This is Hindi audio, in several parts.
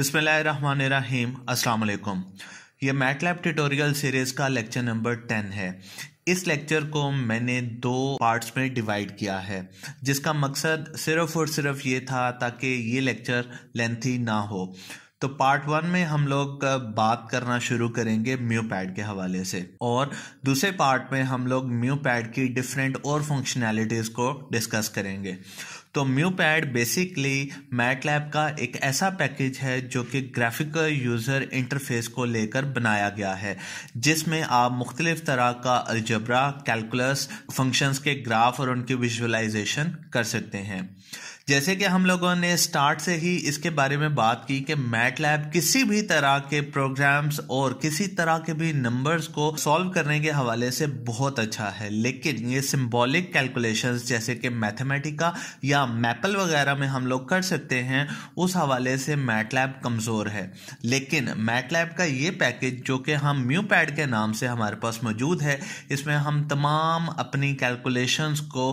अस्सलाम वालेकुम ये मैटलैब ट्यूटोरियल सीरीज़ का लेक्चर नंबर टेन है इस लेक्चर को मैंने दो पार्ट्स में डिवाइड किया है जिसका मकसद सिर्फ और सिर्फ ये था ताकि ये लेक्चर लेंथी ना हो तो पार्ट वन में हम लोग बात करना शुरू करेंगे म्यू पैड के हवाले से और दूसरे पार्ट में हम लोग म्यू पैड की डिफरेंट और फंक्शनैलिटीज़ को डिस्कस करेंगे तो म्यूपैड बेसिकली मैटलैब का एक ऐसा पैकेज है जो कि ग्राफिकल यूज़र इंटरफेस को लेकर बनाया गया है जिसमें आप मुख्तलिफ तरह का अलजबरा कैलकुलस फंक्शंस के ग्राफ और उनकी विजुअलाइजेशन कर सकते हैं जैसे कि हम लोगों ने स्टार्ट से ही इसके बारे में बात की कि मैट लैब किसी भी तरह के प्रोग्राम्स और किसी तरह के भी नंबर्स को सॉल्व करने के हवाले से बहुत अच्छा है लेकिन ये सिंबॉलिक कैलकुलेशंस जैसे कि मैथमेटिका या मैपल वगैरह में हम लोग कर सकते हैं उस हवाले से मैट लैब कमज़ोर है लेकिन मैट लैब का ये पैकेज जो कि हम म्यू पैड के नाम से हमारे पास मौजूद है इसमें हम तमाम अपनी कैलकुलेशंस को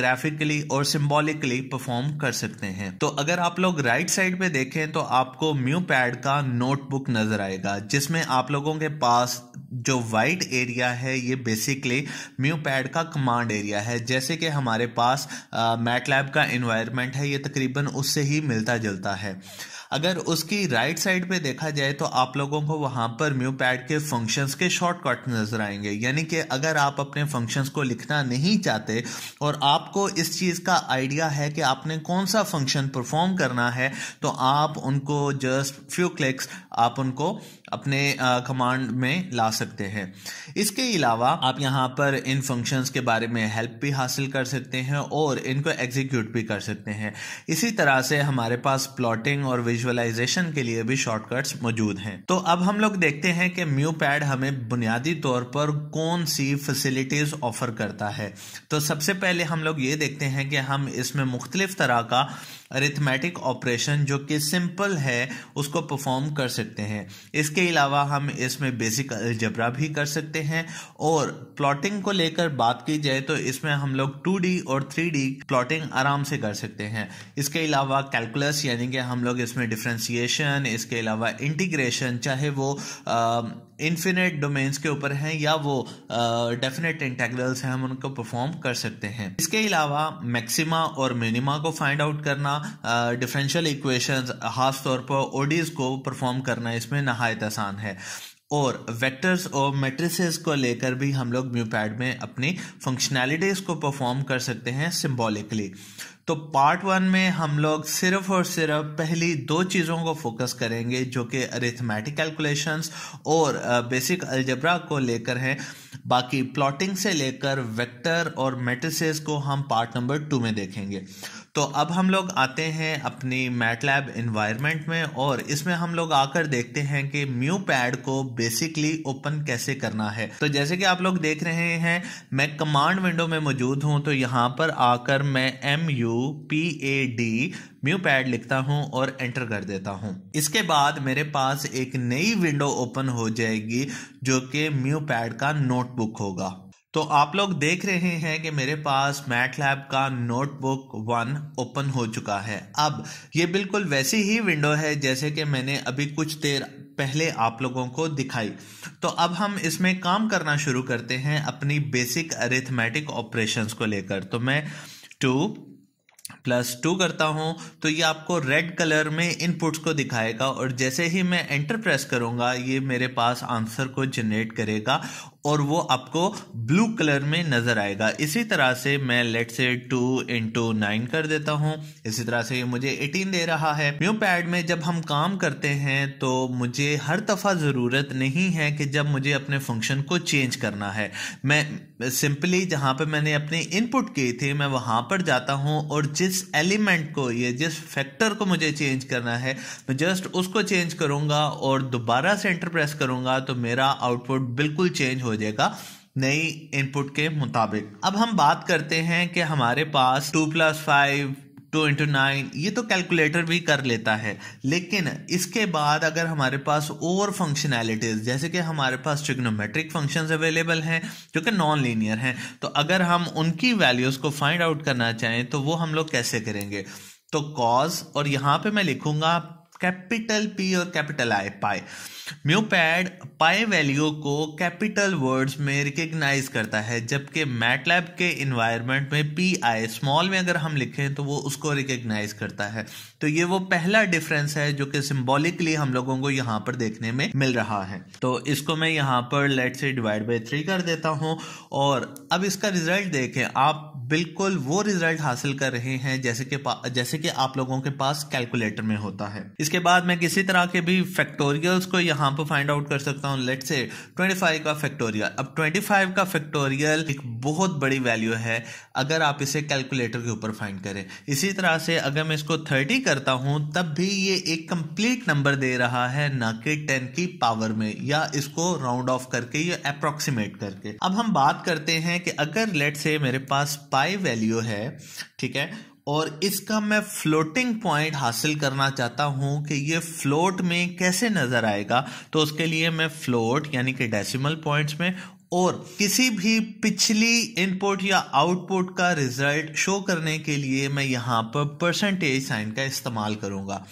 ग्राफिकली और सिम्बोलिकली परफॉर्म कर सकते हैं तो अगर आप लोग राइट साइड पे देखें तो आपको म्यू पैड का नोटबुक नजर आएगा जिसमें आप लोगों के पास जो वाइट एरिया है ये बेसिकली म्यू पैड का कमांड एरिया है जैसे कि हमारे पास मैटलैब का इन्वायरमेंट है ये तकरीबन उससे ही मिलता जुलता है अगर उसकी राइट साइड पे देखा जाए तो आप लोगों को वहाँ पर म्यू पैड के फंक्शंस के शॉर्टकट नज़र आएंगे यानी कि अगर आप अपने फंक्शंस को लिखना नहीं चाहते और आपको इस चीज़ का आइडिया है कि आपने कौन सा फंक्शन परफॉर्म करना है तो आप उनको जस्ट फ्यू क्लिक्स आप उनको अपने कमांड में ला सकते हैं इसके अलावा आप यहाँ पर इन फंक्शंस के बारे में हेल्प भी हासिल कर सकते हैं और इनको एग्जीक्यूट भी कर सकते हैं इसी तरह से हमारे पास प्लॉटिंग और विजुअलाइजेशन के लिए भी शॉर्टकट्स मौजूद हैं तो अब हम लोग देखते हैं कि म्यू पैड हमें बुनियादी तौर पर कौन सी फैसिलिटीज ऑफर करता है तो सबसे पहले हम लोग ये देखते हैं कि हम इसमें मुख्तलिफ तरह का अरिथमेटिक ऑपरेशन जो कि सिंपल है उसको परफॉर्म कर सकते हैं इसके अलावा हम इसमें बेसिक अलजबरा भी कर सकते हैं और प्लॉटिंग को लेकर बात की जाए तो इसमें हम लोग 2D और 3D प्लॉटिंग आराम से कर सकते हैं इसके अलावा कैलकुलस यानी कि हम लोग इसमें डिफ्रेंसीशन इसके अलावा इंटीग्रेशन चाहे वो आ, इन्फिनेट डोमेन्स के ऊपर हैं या वो डेफिनेट इंटेग्रल्स हैं हम उनको परफॉर्म कर सकते हैं इसके अलावा मैक्सिमा और मिनिमा को फाइंड आउट करना डिफरेंशियल इक्वेशंस खास तौर पर ओडीज को परफॉर्म करना इसमें नहायत आसान है और वेक्टर्स और मेट्रिसेस को लेकर भी हम लोग म्यूपैड में अपनी फंक्शनैलिटीज़ को परफॉर्म कर सकते हैं सिंबॉलिकली तो पार्ट वन में हम लोग सिर्फ और सिर्फ पहली दो चीज़ों को फोकस करेंगे जो कि अरिथमेटिक कैलकुलेशंस और बेसिक अलजबरा को लेकर हैं बाकी प्लॉटिंग से लेकर वेक्टर और मेट्रिसेस को हम पार्ट नंबर टू में देखेंगे तो अब हम लोग आते हैं अपनी मैटलैब इन्वायरमेंट में और इसमें हम लोग आकर देखते हैं कि म्यू पैड को बेसिकली ओपन कैसे करना है तो जैसे कि आप लोग देख रहे हैं मैं कमांड विंडो में मौजूद हूं तो यहाँ पर आकर मैं M U P A D MuPAD लिखता हूं और एंटर कर देता हूं इसके बाद मेरे पास एक नई विंडो ओपन हो जाएगी जो कि म्यू पैड का नोटबुक होगा तो आप लोग देख रहे हैं कि मेरे पास मैटलैब का नोटबुक वन ओपन हो चुका है अब ये बिल्कुल वैसी ही विंडो है जैसे कि मैंने अभी कुछ देर पहले आप लोगों को दिखाई तो अब हम इसमें काम करना शुरू करते हैं अपनी बेसिक अरिथमेटिक ऑपरेशंस को लेकर तो मैं टू प्लस टू करता हूँ तो ये आपको रेड कलर में इनपुट्स को दिखाएगा और जैसे ही मैं एंटर प्रेस करूंगा ये मेरे पास आंसर को जनरेट करेगा और वो आपको ब्लू कलर में नज़र आएगा इसी तरह से मैं लेट से टू इंटू नाइन कर देता हूं इसी तरह से ये मुझे एटीन दे रहा है म्यू पैड में जब हम काम करते हैं तो मुझे हर दफ़ा ज़रूरत नहीं है कि जब मुझे अपने फंक्शन को चेंज करना है मैं सिंपली जहाँ पे मैंने अपने इनपुट किए थे मैं वहाँ पर जाता हूँ और जिस एलिमेंट को ये जिस फैक्टर को मुझे चेंज करना है मैं जस्ट उसको चेंज करूँगा और दोबारा से एंटर प्रेस करूँगा तो मेरा आउटपुट बिल्कुल चेंज हो जाएगा नई इनपुट के मुताबिक अब हम बात करते हैं कि हमारे पास two plus five two into nine ये तो कैलकुलेटर भी कर लेता है लेकिन इसके बाद अगर हमारे पास और फंक्शनैलिटीज़ जैसे कि हमारे पास ट्रिग्नोमेट्रिक फंक्शंस अवेलेबल हैं जो कि नॉन लीनियर हैं तो अगर हम उनकी वैल्यूज़ को फाइंड आउट करना चाहें तो वो हम लोग कैसे करेंगे तो कॉज और यहाँ पे मैं लिखूंगा कैपिटल पी और capital I pi MuPAD pi value को कैपिटल वर्ड्स में रिकग्नाइज करता है जबकि मैटलैब के इन्वायरमेंट में पी आई स्मॉल में अगर हम लिखें तो वो उसको रिकग्नाइज करता है तो ये वो पहला डिफरेंस है जो कि सिम्बॉलिकली हम लोगों को यहाँ पर देखने में मिल रहा है तो इसको मैं यहाँ पर लेट से डिवाइड बाई थ्री कर देता हूँ और अब इसका रिजल्ट देखें आप बिल्कुल वो रिजल्ट हासिल कर रहे हैं जैसे कि जैसे कि आप लोगों के पास कैलकुलेटर में होता है इसके बाद मैं किसी तरह के भी फैक्टोरियल्स को यहाँ पर फाइंड आउट कर सकता हूँ लेट से 25 का फैक्टोरियल अब 25 का फैक्टोरियल एक बहुत बड़ी वैल्यू है अगर आप इसे कैलकुलेटर के ऊपर फाइंड करें इसी तरह से अगर मैं इसको थर्टी करता हूँ तब भी ये एक कंप्लीट नंबर दे रहा है ना कि टेन की पावर में या इसको राउंड ऑफ करके या अप्रोक्सीमेट करके अब हम बात करते हैं कि अगर लेट से मेरे पास पाई वैल्यू है ठीक है और इसका मैं फ्लोटिंग पॉइंट हासिल करना चाहता हूं कि ये फ्लोट में कैसे नज़र आएगा तो उसके लिए मैं फ्लोट यानी कि डेसिमल पॉइंट्स में और किसी भी पिछली इनपुट या आउटपुट का रिजल्ट शो करने के लिए मैं यहां पर परसेंटेज साइन का इस्तेमाल करूंगा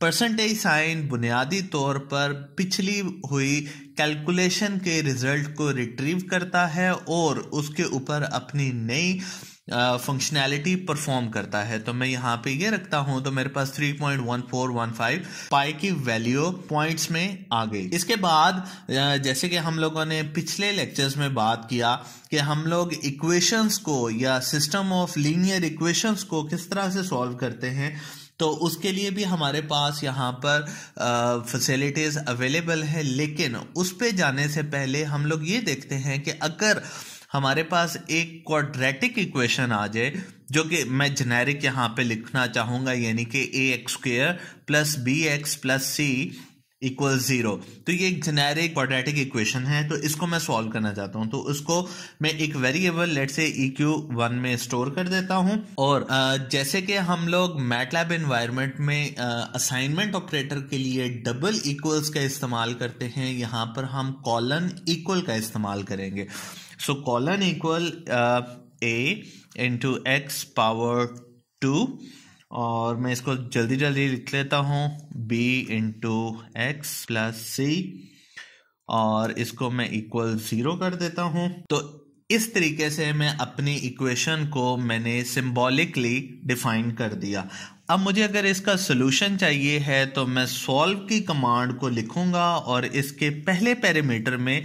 परसेंटेज साइन बुनियादी तौर पर पिछली हुई कैलकुलेशन के रिजल्ट को रिट्रीव करता है और उसके ऊपर अपनी नई फंक्शनैलिटी परफॉर्म करता है तो मैं यहाँ पे ये यह रखता हूँ तो मेरे पास 3.1415 पाई की वैल्यू पॉइंट्स में आ गई इसके बाद जैसे कि हम लोगों ने पिछले लेक्चर्स में बात किया कि हम लोग इक्वेशंस को या सिस्टम ऑफ लीनियर इक्वेशंस को किस तरह से सॉल्व करते हैं तो उसके लिए भी हमारे पास यहाँ पर फैसिलिटीज़ अवेलेबल है लेकिन उस पर जाने से पहले हम लोग ये देखते हैं कि अगर हमारे पास एक क्वाड्रेटिक इक्वेशन आ जाए जो कि मैं जेनेरिक यहाँ पे लिखना चाहूँगा यानी कि A X square plus B X plus C equal zero तो ये एक जेनेरिक क्वाड्रेटिक इक्वेशन है तो इसको मैं सॉल्व करना चाहता हूँ तो उसको मैं एक variable let's say E Q one में स्टोर कर देता हूँ और जैसे कि हम लोग मैटलैब इन्वायरमेंट में असाइनमेंट ऑपरेटर के लिए डबल इक्वल्स का इस्तेमाल करते हैं यहाँ पर हम कॉलन इक्वल का इस्तेमाल करेंगे so colon equal A into X power two और मैं इसको जल्दी जल्दी लिख लेता हूँ b into x plus C और इसको मैं इक्वल ज़ीरो कर देता हूँ तो इस तरीके से मैं अपनी इक्वेशन को मैंने सिंबॉलिकली डिफाइन कर दिया अब मुझे अगर इसका सोल्यूशन चाहिए है तो मैं सॉल्व की कमांड को लिखूंगा और इसके पहले पैरामीटर में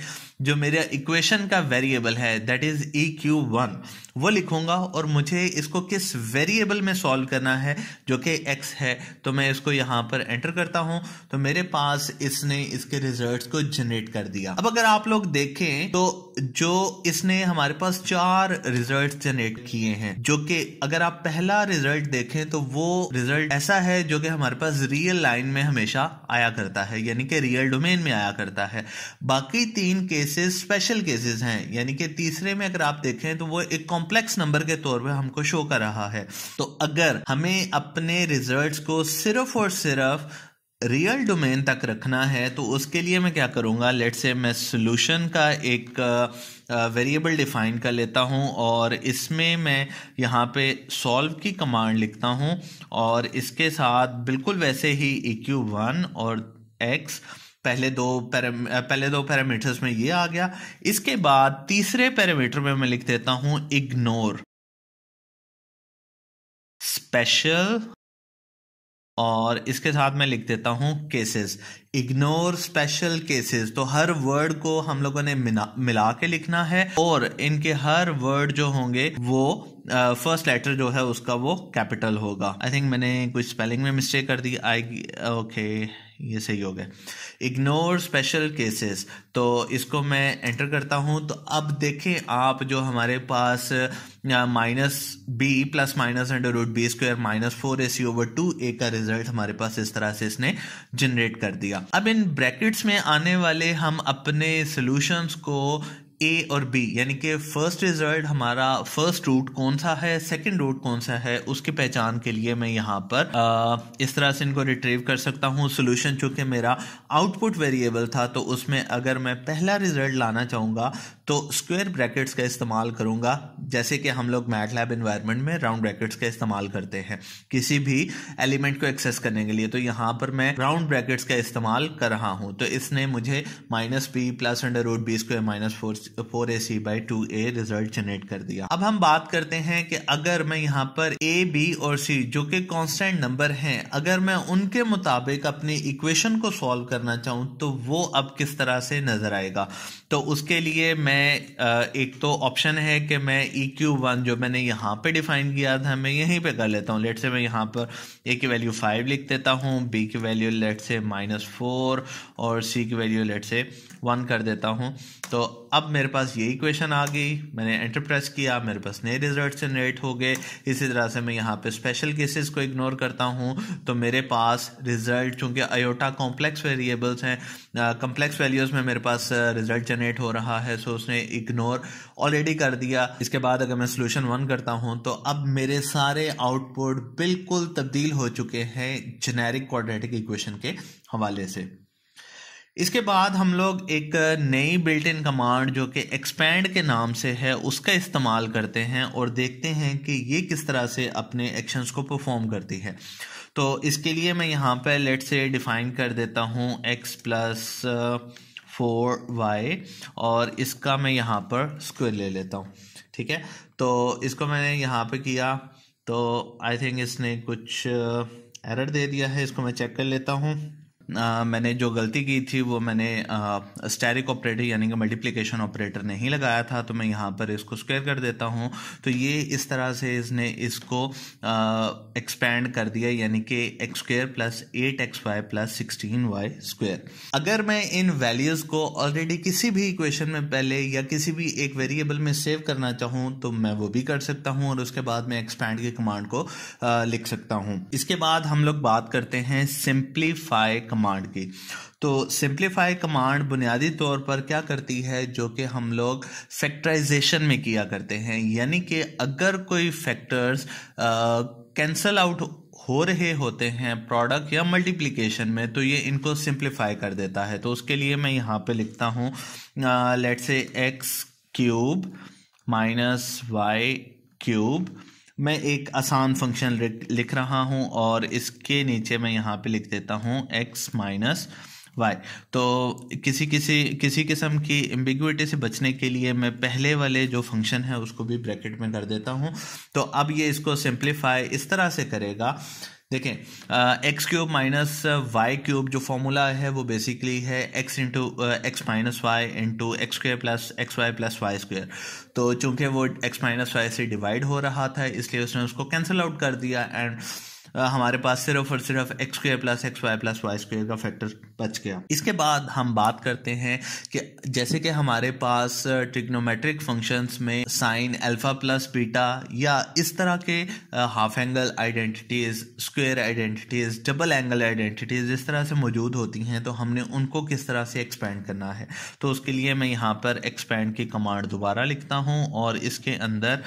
जो मेरा इक्वेशन का वेरिएबल है that is E Q one वो लिखूंगा और मुझे इसको किस वेरिएबल में सॉल्व करना है जो कि एक्स है तो मैं इसको यहाँ पर एंटर करता हूँ तो मेरे पास इसने इसके रिजल्ट्स को जनरेट कर दिया अब अगर आप लोग देखें तो जो इसने हमारे पास चार रिजल्ट जनरेट किए हैं जो कि अगर आप पहला रिजल्ट देखें तो वो रिजल्ट ऐसा है जो कि हमारे पास रियल लाइन में हमेशा आया करता है यानी कि रियल डोमेन में आया करता है बाकी तीन केसेस स्पेशल केसेस हैं यानी कि तीसरे में अगर आप देखें तो वो एक कॉम्प्लेक्स नंबर के तौर पर हमको शो कर रहा है तो अगर हमें अपने रिजल्ट को सिर्फ और सिर्फ रियल डोमेन तक रखना है तो उसके लिए मैं क्या करूंगा लेट से मैं सोल्यूशन का एक वेरिएबल डिफाइन कर लेता हूँ और इसमें मैं यहाँ पे सॉल्व की कमांड लिखता हूँ और इसके साथ बिल्कुल वैसे ही ई e वन और एक्स पहले दो पैरा पहले दो पैरामीटर्स में ये आ गया इसके बाद तीसरे पैरामीटर में मैं लिख देता हूँ इग्नोर स्पेशल और इसके साथ मैं लिख देता हूँ केसेस इग्नोर स्पेशल केसेस तो हर वर्ड को हम लोगों ने मिला के लिखना है और इनके हर वर्ड जो होंगे वो फर्स्ट uh, लेटर जो है उसका वो कैपिटल होगा आई थिंक मैंने कुछ स्पेलिंग में मिस्टेक कर दी आई ओके ये सही हो गया इग्नोर स्पेशल केसेस तो इसको मैं एंटर करता हूँ तो अब देखें आप जो हमारे पास minus B plus minus under root B square minus four A C over two A का रिजल्ट हमारे पास इस तरह से इसने जनरेट कर दिया अब इन ब्रैकेट्स में आने वाले हम अपने सॉल्यूशंस को ए और बी यानी कि फर्स्ट रिजल्ट हमारा फर्स्ट रूट कौन सा है सेकंड रूट कौन सा है उसकी पहचान के लिए मैं यहाँ पर आ, इस तरह से इनको रिट्रीव कर सकता हूँ सोल्यूशन चूंकि मेरा आउटपुट वेरिएबल था तो उसमें अगर मैं पहला रिजल्ट लाना चाहूँगा तो स्क्वेयर ब्रैकेट्स का इस्तेमाल करूंगा जैसे कि हम लोग मैट लैब इन्वायरमेंट में राउंड ब्रैकेट्स का इस्तेमाल करते हैं किसी भी एलिमेंट को एक्सेस करने के लिए तो यहां पर मैं राउंड ब्रैकेट्स का इस्तेमाल कर रहा हूं तो इसने मुझे minus B plus under root B square minus four four A C by two A result generate कर दिया अब हम बात करते हैं कि अगर मैं यहाँ पर ए बी और सी जो कि कॉन्स्टेंट नंबर है अगर मैं उनके मुताबिक अपनी इक्वेशन को सॉल्व करना चाहूँ तो वो अब किस तरह से नजर आएगा तो उसके लिए मैं मैं एक तो ऑप्शन है कि मैं ई क्यू वन जो मैंने यहाँ पे डिफाइन किया था मैं यहीं पे कर लेता हूँ लेट से मैं यहाँ पर ए की वैल्यू फाइव लिख देता हूँ बी की value let's say minus four और सी की वैल्यू लेट से वन कर देता हूँ तो अब मेरे पास ये इक्वेशन आ गई मैंने एंटरप्रेस किया मेरे पास नए रिजल्ट जनरेट हो गए इसी तरह से मैं यहाँ पे स्पेशल केसेस को इग्नोर करता हूँ तो मेरे पास रिजल्ट चूँकि अयोटा कॉम्प्लेक्स वेरिएबल्स हैं कॉम्प्लेक्स वैल्यूज़ में मेरे पास रिजल्ट जनरेट हो रहा है सो उसने उसने इग्नोर ऑलरेडी कर दिया इसके बाद अगर मैं सोल्यूशन वन करता हूँ तो अब मेरे सारे आउटपुट बिल्कुल तब्दील हो चुके हैं जेनेरिक क्वाड्रेटिक इक्वेशन के हवाले से इसके बाद हम लोग एक नई बिल्ट इन कमांड जो कि एक्सपैंड के नाम से है उसका इस्तेमाल करते हैं और देखते हैं कि ये किस तरह से अपने एक्शंस को परफॉर्म करती है तो इसके लिए मैं यहाँ पर लेट से डिफाइन कर देता हूँ एक्स प्लस फोर वाई और इसका मैं यहाँ पर स्क्वेयर ले लेता हूँ ठीक है तो इसको मैंने यहाँ पे किया तो आई थिंक इसने कुछ एरर uh, दे दिया है इसको मैं चेक कर लेता हूँ आ, मैंने जो गलती की थी वो मैंने स्टेरिक ऑपरेटर यानी कि मल्टीप्लिकेशन ऑपरेटर नहीं लगाया था तो मैं यहाँ पर इसको स्क्वायर कर देता हूँ तो ये इस तरह से इसने इसको एक्सपैंड कर दिया यानी कि x square plus eight x y plus sixteen y square अगर मैं इन वैल्यूज़ को ऑलरेडी किसी भी इक्वेशन में पहले या किसी भी एक वेरिएबल में सेव करना चाहूँ तो मैं वो भी कर सकता हूँ और उसके बाद मैं एक्सपैंड की कमांड को आ, लिख सकता हूँ इसके बाद हम लोग बात करते हैं सिंप्लीफाई कमांड कमांड की तो सिंप्लीफाई कमांड बुनियादी तौर पर क्या करती है जो कि हम लोग फैक्टराइजेशन में किया करते हैं यानी कि अगर कोई फैक्टर्स कैंसल आउट हो रहे होते हैं प्रोडक्ट या मल्टीप्लिकेशन में तो ये इनको सिंप्लीफाई कर देता है तो उसके लिए मैं यहाँ पे लिखता हूँ let's say x cube minus y cube मैं एक आसान फंक्शन लिख रहा हूँ और इसके नीचे मैं यहाँ पे लिख देता हूँ एक्स माइनस वाई तो किसी किसी किसी किस्म की एम्बिग्यूटी से बचने के लिए मैं पहले वाले जो फंक्शन है उसको भी ब्रैकेट में कर देता हूँ तो अब ये इसको सिंप्लीफाई इस तरह से करेगा देखें x cube minus y cube जो फॉर्मूला है वो बेसिकली है x into x minus y into x square plus x y plus y square तो चूंकि वो एक्स माइनस वाई से डिवाइड हो रहा था इसलिए उसने उसको कैंसिल आउट कर दिया एंड हमारे पास सिर्फ और सिर्फ x square plus x y plus y square का फैक्टर बच गया इसके बाद हम बात करते हैं कि जैसे कि हमारे पास ट्रिग्नोमेट्रिक फंक्शंस में साइन अल्फा प्लस बीटा या इस तरह के half angle identities square identities double angle identities इस तरह से मौजूद होती हैं तो हमने उनको किस तरह से एक्सपेंड करना है तो उसके लिए मैं यहाँ पर एक्सपेंड की कमांड दोबारा लिखता हूँ और इसके अंदर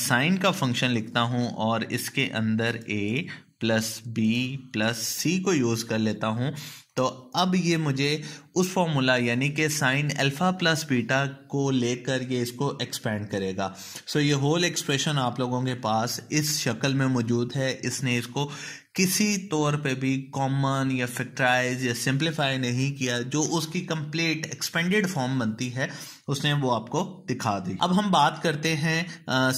साइन का फंक्शन लिखता हूँ और इसके अंदर A plus B plus C को यूज़ कर लेता हूँ तो अब ये मुझे उस फॉर्मूला यानी कि साइन अल्फ़ा प्लस बीटा को लेकर ये इसको एक्सपेंड करेगा सो so, ये होल एक्सप्रेशन आप लोगों के पास इस शक्ल में मौजूद है इसने इसको किसी तौर पे भी कॉमन या फैक्टराइज या सिंप्लीफाई नहीं किया जो उसकी कंप्लीट एक्सपेंडेड फॉर्म बनती है उसने वो आपको दिखा दी अब हम बात करते हैं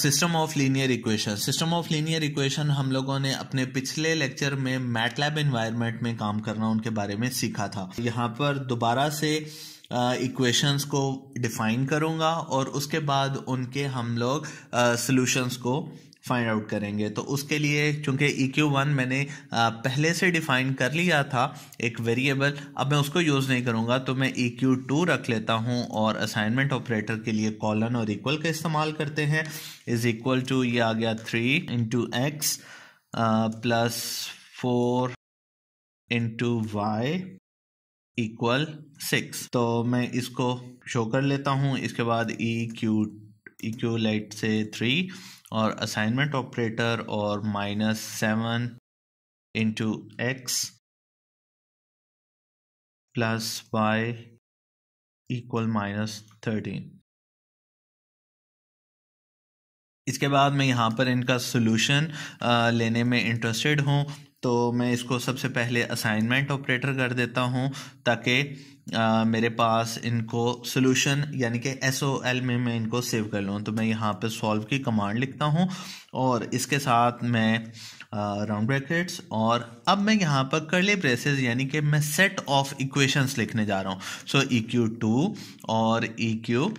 system of linear equation system of linear equation हम लोगों ने अपने पिछले लेक्चर में मैटलैब इन्वायरमेंट में काम करना उनके बारे में सीखा था यहाँ पर दोबारा से इक्वेशंस को डिफाइन करूंगा और उसके बाद उनके हम लोग सॉल्यूशंस को फाइंड आउट करेंगे तो उसके लिए चूंकि ई क्यू वन मैंने पहले से डिफाइन कर लिया था एक वेरिएबल अब मैं उसको यूज़ नहीं करूँगा तो मैं ई क्यू टू रख लेता हूँ और असाइनमेंट ऑपरेटर के लिए कॉलन और इक्वल का इस्तेमाल करते हैं इज़ इक्वल टू ये आ गया three into x plus four into y equal six तो मैं इसको शो कर लेता हूँ इसके बाद ई क्यू लाइट से थ्री और असाइनमेंट ऑपरेटर और minus seven into x plus y equal minus thirteen इसके बाद मैं यहाँ पर इनका सोल्यूशन लेने में इंटरेस्टेड हूँ तो मैं इसको सबसे पहले असाइनमेंट ऑपरेटर कर देता हूँ ताकि मेरे पास इनको सोल्यूशन यानी कि एस ओ एल में मैं इनको सेव कर लूँ तो मैं यहाँ पे सॉल्व की कमांड लिखता हूँ और इसके साथ मैं राउंड ब्रैकेट्स और अब मैं यहाँ पर करले ब्रेसेस यानी कि मैं सेट ऑफ इक्वेशंस लिखने जा रहा हूँ सो ई क्यू टू और ई e क्यू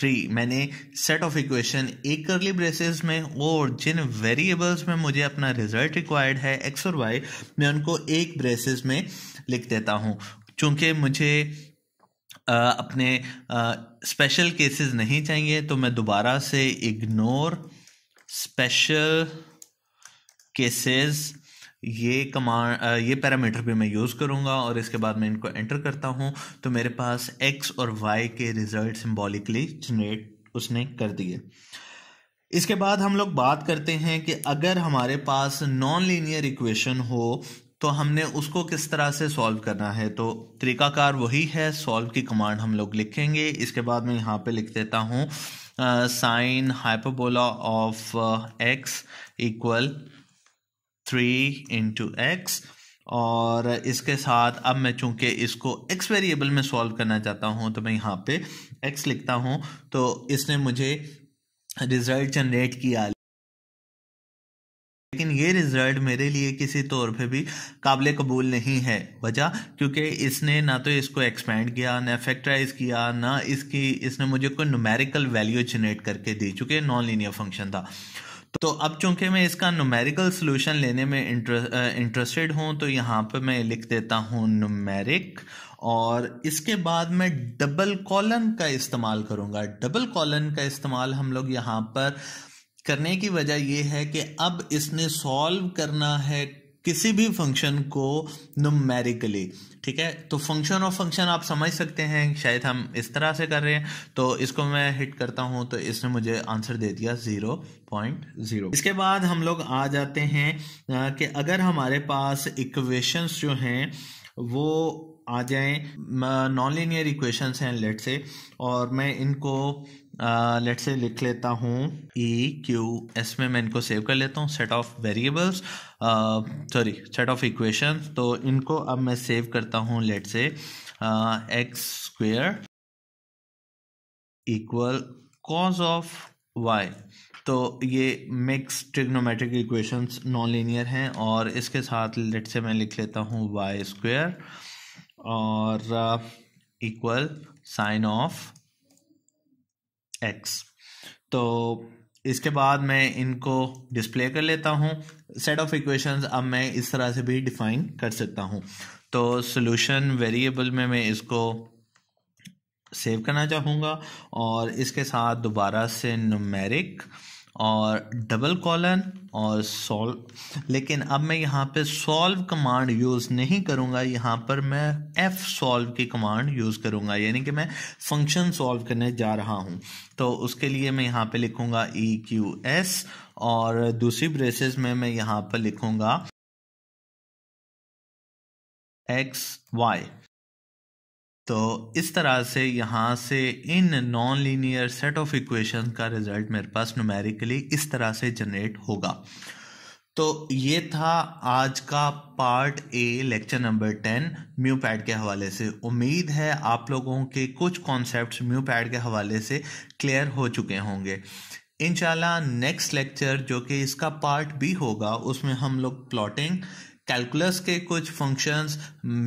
थ्री मैंने सेट ऑफ इक्वेशन एक करली ब्रेसेस में और जिन वेरिएबल्स में मुझे अपना रिजल्ट रिक्वायर्ड है एक्स और वाई मैं उनको एक ब्रेसेस में लिख देता हूँ चूँकि मुझे आ, अपने स्पेशल केसेस नहीं चाहिए तो मैं दोबारा से इग्नोर स्पेशल केसेस ये कमांड ये पैरामीटर भी मैं यूज़ करूँगा और इसके बाद मैं इनको एंटर करता हूँ तो मेरे पास एक्स और वाई के रिजल्ट सिम्बॉलिकली जनरेट उसने कर दिए इसके बाद हम लोग बात करते हैं कि अगर हमारे पास नॉन लीनियर इक्वेशन हो तो हमने उसको किस तरह से सॉल्व करना है तो तरीकाकार वही है सॉल्व की कमांड हम लोग लिखेंगे इसके बाद मैं यहाँ पे लिख देता हूँ sine hyperbola of x equal three into x और इसके साथ अब मैं चूंकि इसको एक्स वेरिएबल में सॉल्व करना चाहता हूँ तो मैं यहाँ पे एक्स लिखता हूँ तो इसने मुझे रिज़ल्ट जनरेट किया लेकिन ये रिज़ल्ट मेरे लिए किसी तौर पे भी काबिल कबूल नहीं है वजह क्योंकि इसने ना तो इसको एक्सपेंड किया ना फैक्टराइज किया ना इसकी इसने मुझे कोई नुमेरिकल वैल्यू जनरेट करके दी चूँकि नॉन लीनियर फंक्शन था तो अब चूंकि मैं इसका नुमेरिकल सोल्यूशन लेने में इंटरेस्टेड हूँ तो यहाँ पर मैं लिख देता हूँ नुमेरिक और इसके बाद मैं डबल कॉलन का इस्तेमाल करूँगा डबल कॉलन का इस्तेमाल हम लोग यहाँ पर करने की वजह यह है कि अब इसने सॉल्व करना है किसी भी फंक्शन को नुमेरिकली ठीक है तो फंक्शन ऑफ फंक्शन आप समझ सकते हैं शायद हम इस तरह से कर रहे हैं तो इसको मैं हिट करता हूँ तो इसने मुझे आंसर दे दिया ज़ीरो पॉइंट ज़ीरो इसके बाद हम लोग आ जाते हैं कि अगर हमारे पास इक्वेशंस जो हैं वो आ जाएं नॉन लीनियर इक्वेशंस हैं लेट से और मैं इनको लेट uh, से लिख लेता हूँ ई क्यू एस में मैं इनको सेव कर लेता हूँ set of variables sorry set of equation तो इनको अब मैं सेव करता हूँ let's say x square equal cos of y तो ये mix trigonometric equations non linear हैं और इसके साथ लेट से मैं लिख लेता हूँ वाई स्क्वेयर और इक्वल साइन ऑफ एक्स तो इसके बाद मैं इनको डिस्प्ले कर लेता हूँ सेट ऑफ इक्वेशंस अब मैं इस तरह से भी डिफाइन कर सकता हूँ तो सॉल्यूशन वेरिएबल में मैं इसको सेव करना चाहूँगा और इसके साथ दोबारा से नुमेरिक और डबल कॉलन और सॉल्व लेकिन अब मैं यहाँ पे सॉल्व कमांड यूज़ नहीं करूँगा यहाँ पर मैं एफ़ सॉल्व की कमांड यूज़ करूँगा यानी कि मैं फंक्शन सॉल्व करने जा रहा हूँ तो उसके लिए मैं यहाँ पे लिखूँगा ई क्यू एस और दूसरी ब्रेसेस में मैं यहाँ पर लिखूँगा एक्स वाई तो इस तरह से यहाँ से इन non linear set of equation का रिज़ल्ट मेरे पास नुमेरिकली इस तरह से जनरेट होगा तो ये था आज का part A lecture number ten MuPAD के हवाले से उम्मीद है आप लोगों के कुछ कॉन्सेप्ट म्यू पैड के हवाले से क्लियर हो चुके होंगे इन नेक्स्ट लेक्चर जो कि इसका पार्ट बी होगा उसमें हम लोग प्लॉटिंग कैलकुलस के कुछ फंक्शंस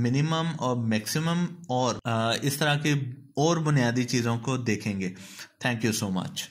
मिनिमम और मैक्सिमम और uh, इस तरह के और बुनियादी चीज़ों को देखेंगे थैंक यू सो मच